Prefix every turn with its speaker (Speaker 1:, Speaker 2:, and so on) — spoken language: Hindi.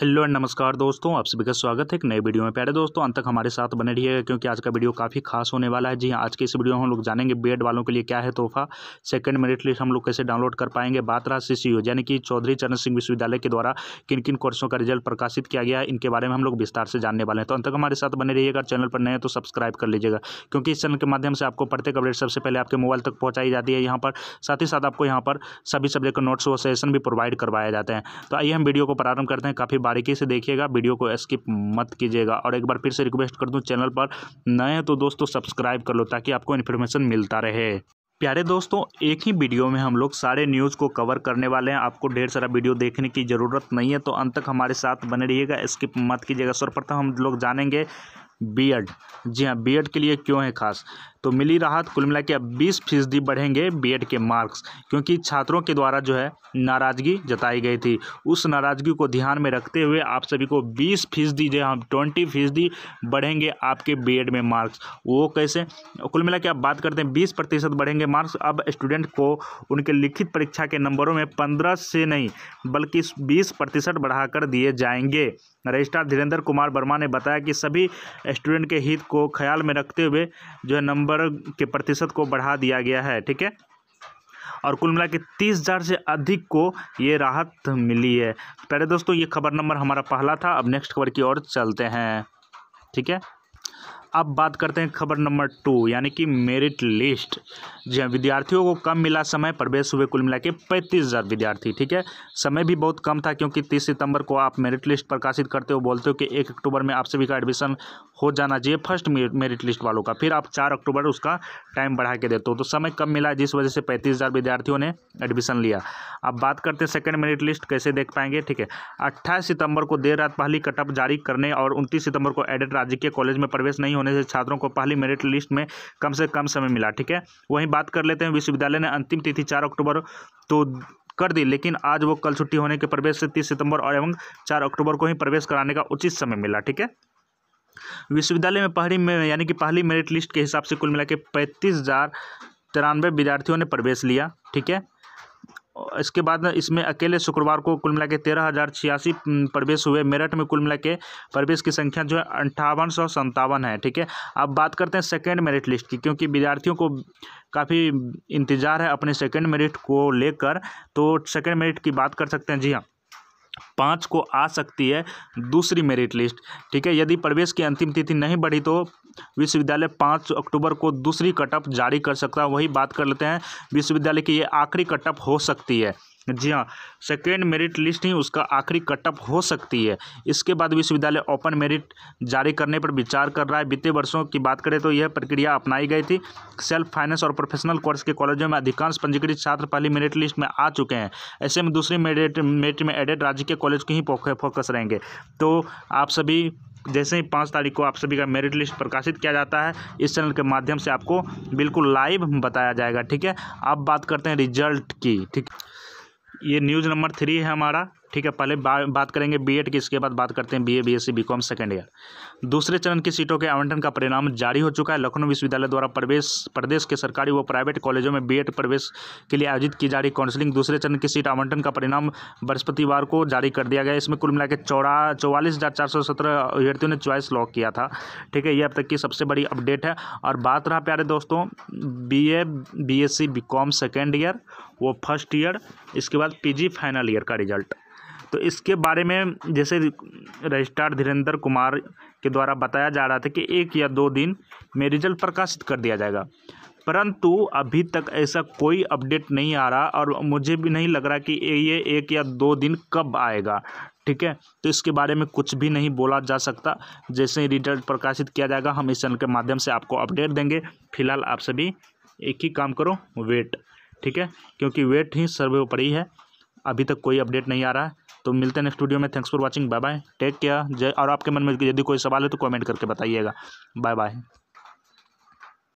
Speaker 1: हेलो एंड नमस्कार दोस्तों आप सभी का स्वागत है एक नए वीडियो में प्यारे दोस्तों अंत तक हमारे साथ बने रहिएगा क्योंकि आज का वीडियो काफ़ी खास होने वाला है जी हाँ आज के इस वीडियो में हम लोग जानेंगे बेड वालों के लिए क्या है तोहफा सेकंड मेरिट लिस्ट हम लोग कैसे डाउनलोड कर पाएंगे बात रहा सीसीयू यानी कि चौधरी चरण सिंह विश्वविद्यालय के द्वारा किन किन कोर्सों का रिजल्ट प्रकाशित किया गया है इनके बारे में हम लोग विस्तार से जानने वाले हैं तो अंत तक हमारे साथ बने रहिएगा चैनल पर नए तो सब्सक्राइब कर लीजिएगा क्योंकि इस चैनल के माध्यम से आपको प्रत्येक अपडेट सबसे पहले आपके मोबाइल तक पहुँचाई जाती है यहाँ पर साथ ही साथ आपको यहाँ पर सभी सब्जेक्ट का नोट्स व सेशन भी प्रोवाइड करवाए जाते हैं तो आइए हम वीडियो को प्रारंभ करते हैं काफ़ी बारीकी से देखिएगा वीडियो को स्किप मत कीजिएगा और एक बार फिर से रिक्वेस्ट कर दूँ चैनल पर नए हैं तो दोस्तों सब्सक्राइब कर लो ताकि आपको इन्फॉर्मेशन मिलता रहे प्यारे दोस्तों एक ही वीडियो में हम लोग सारे न्यूज़ को कवर करने वाले हैं आपको ढेर सारा वीडियो देखने की ज़रूरत नहीं है तो अंत तक हमारे साथ बने रहिएगा स्किप मत कीजिएगा सर्वप्रथम हम लोग जानेंगे बीएड जी हाँ बीएड के लिए क्यों है खास तो मिली राहत कुल मिला के अब बीस फीसदी बढ़ेंगे बीएड के मार्क्स क्योंकि छात्रों के द्वारा जो है नाराज़गी जताई गई थी उस नाराज़गी को ध्यान में रखते हुए आप सभी को बीस फीसदी जो हम ट्वेंटी फीसदी बढ़ेंगे आपके बीएड में मार्क्स वो कैसे कुल मिला के आप बात करते हैं बीस प्रतिशत बढ़ेंगे मार्क्स अब स्टूडेंट को उनके लिखित परीक्षा के नंबरों में पंद्रह से नहीं बल्कि बीस प्रतिशत बढ़ाकर दिए जाएंगे रजिस्ट्रार धीरेन्द्र कुमार वर्मा ने बताया कि सभी स्टूडेंट के हित को ख्याल में रखते हुए जो है नंबर वर्ग के प्रतिशत को बढ़ा दिया गया है ठीक है और कुल मिला के तीस हज़ार से अधिक को ये राहत मिली है पहले दोस्तों ये खबर नंबर हमारा पहला था अब नेक्स्ट खबर की ओर चलते हैं ठीक है अब बात करते हैं खबर नंबर टू यानी कि मेरिट लिस्ट जी हाँ विद्यार्थियों को कम मिला समय प्रवेश हुए कुल मिला के पैंतीस हज़ार विद्यार्थी ठीक है समय भी बहुत कम था क्योंकि तीस सितंबर को आप मेरिट लिस्ट प्रकाशित करते हो बोलते हो कि एक अक्टूबर में आप सभी का एडमिशन हो जाना चाहिए फर्स्ट मेरिट लिस्ट वालों का फिर आप चार अक्टूबर उसका टाइम बढ़ा के देते हो तो समय कम मिला जिस वजह से पैंतीस हज़ार विद्यार्थियों ने एडमिशन लिया अब बात करते हैं सेकेंड मेरिट लिस्ट कैसे देख पाएंगे ठीक है अट्ठाईस सितंबर को देर रात पहली कटअप जारी करने और उनतीस सितंबर को एडेड राजकीय कॉलेज में प्रवेश नहीं होने से छात्रों को पहली मेरिट लिस्ट में कम से कम समय मिला ठीक है वहीं बात कर लेते हैं विश्वविद्यालय ने अंतिम तिथि चार अक्टूबर तो कर दी लेकिन आज वो कल छुट्टी होने के प्रवेश से तीस सितंबर और एवं चार अक्टूबर को ही प्रवेश कराने का उचित समय मिला ठीक है विश्वविद्यालय में पहली में यानी कि पहली मेरिट लिस्ट के हिसाब से कुल मिला के पैंतीस हज़ार तिरानवे विद्यार्थियों ने प्रवेश लिया ठीक है इसके बाद इसमें अकेले शुक्रवार को कुल मिला के तेरह हज़ार छियासी प्रवेश हुए मेरठ में कुल मिला के प्रवेश की संख्या जो है अंठावन सौ संतावन है ठीक है अब बात करते हैं सेकेंड मेरिट लिस्ट की क्योंकि विद्यार्थियों को काफ़ी इंतज़ार है अपने सेकेंड मेरिट को लेकर तो सेकेंड मेरिट की बात कर सकते हैं जी हाँ पाँच को आ सकती है दूसरी मेरिट लिस्ट ठीक है यदि प्रवेश की अंतिम तिथि नहीं बढ़ी तो विश्वविद्यालय पाँच अक्टूबर को दूसरी कटअप जारी कर सकता है वही बात कर लेते हैं विश्वविद्यालय की ये आखिरी कटअप हो सकती है जी हाँ सेकेंड मेरिट लिस्ट ही उसका आखिरी कटअप हो सकती है इसके बाद विश्वविद्यालय ओपन मेरिट जारी करने पर विचार कर रहा है बीते वर्षों की बात करें तो यह प्रक्रिया अपनाई गई थी सेल्फ फाइनेंस और प्रोफेशनल कोर्स के कॉलेजों में अधिकांश पंजीकृत छात्र पहली मेरिट लिस्ट में आ चुके हैं ऐसे में दूसरी मेरिट मेरिट में एडेड राज्य के कॉलेज के ही फोकस रहेंगे तो आप सभी जैसे ही पाँच तारीख को आप सभी का मेरिट लिस्ट प्रकाशित किया जाता है इस चैनल के माध्यम से आपको बिल्कुल लाइव बताया जाएगा ठीक है अब बात करते हैं रिजल्ट की ठीक ये न्यूज़ नंबर थ्री है हमारा ठीक है पहले बा, बात करेंगे बीएड की इसके बाद बात करते हैं BA BSc BCom second year दूसरे चरण की सीटों के आवंटन का परिणाम जारी हो चुका है लखनऊ विश्वविद्यालय द्वारा प्रवेश प्रदेश के सरकारी व प्राइवेट कॉलेजों में बीएड प्रवेश के लिए आयोजित की जा रही काउंसिलिंग दूसरे चरण की सीट आवंटन का परिणाम बृहस्पतिवार को जारी कर दिया गया इसमें कुल मिला के चौवालीस हज़ार चार सौ सत्रह अभ्यर्थियों ने च्वाइस लॉक किया था ठीक है ये अब तक की सबसे बड़ी अपडेट है और बात रहा प्यारे दोस्तों B A B S C B com second year वो फर्स्ट ईयर इसके बाद पी फाइनल ईयर का रिजल्ट तो इसके बारे में जैसे रजिस्ट्रार धीरेन्द्र कुमार के द्वारा बताया जा रहा था कि एक या दो दिन में रिजल्ट प्रकाशित कर दिया जाएगा परंतु अभी तक ऐसा कोई अपडेट नहीं आ रहा और मुझे भी नहीं लग रहा कि ये एक या दो दिन कब आएगा ठीक है तो इसके बारे में कुछ भी नहीं बोला जा सकता जैसे ही रिजल्ट प्रकाशित किया जाएगा हम इस चैनल के माध्यम से आपको अपडेट देंगे फिलहाल आप सभी एक ही काम करो वेट ठीक है क्योंकि वेट ही सर्वे ही है अभी तक कोई अपडेट नहीं आ रहा है तो मिलते हैं नेक्स्ट वीडियो में thanks for watching bye bye take care जय और आपके मन में यदि कोई सवाल है तो कमेंट करके बताइएगा बाय बाय